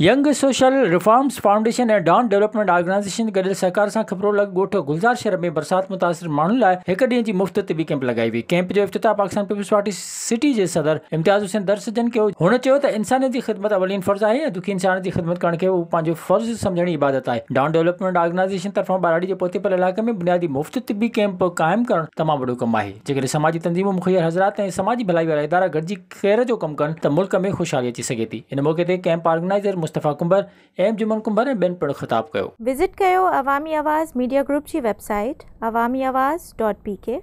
young social reforms foundation ऐं dawn development organisation गल सहकार से खबरों लग गोठ गुलज़ार शहर में बरसात मुतासर मानू ला एक डी की मुफ़्त तिबी कैंप लगाई हुई कैंप जो इफ़्तिताह पाकिस्तान पीपल्स पार्टी सिटी के सदर इम्तियाज़ हुसैन दर्सजन कयो हुन चयो त इंसानियत की ख़िदमत अवलीन फर्ज़ है दुखी इंसान की ख़िदमत करण के उहो पंहिंजो इबादत है डॉन डेवलपमेंट ऑर्गेनाइजेशन तरफा बाराड़ी के पोतेपल इलाके में बुनियादी मुफ़्त तिबी कैंप कायम कर तमाम वो कम है जैसे समाजी तंजीमों मुखिया हज़रात ए समाजी भलाई वाला इदारा गर्जी ख़ैर जो कम कर मुल्क में ख़ुशहाली अची सके थी इन मौक़े से कैंप ऑर्गेनाइज़र मुस्तफ़ा कुंबर एम जुमन कुंबर ऐं बेन पिण खिताब कर विज़िट कर अवामी आवाज़ मीडिया ग्रुप की website Awami Awaz dot P के